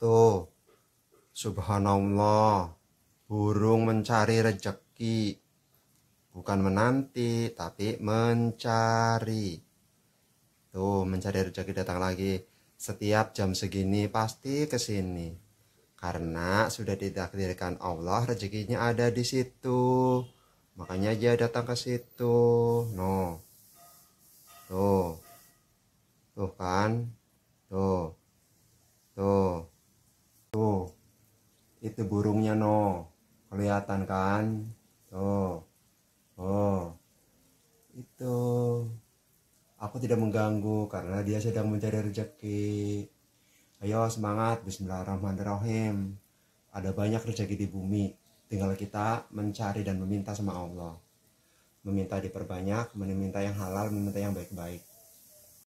Tuh, subhanallah, burung mencari rejeki. Bukan menanti, tapi mencari. Tuh, mencari rejeki datang lagi. Setiap jam segini pasti ke sini. Karena sudah ditakdirkan Allah, rezekinya ada di situ. Makanya dia datang ke situ. No. Tuh. Tuh kan. Tuh. Tuh itu burungnya no kelihatan kan tuh oh itu aku tidak mengganggu karena dia sedang mencari rezeki ayo semangat bismillahirrahmanirrahim ada banyak rezeki di bumi tinggal kita mencari dan meminta sama Allah meminta diperbanyak meminta yang halal meminta yang baik-baik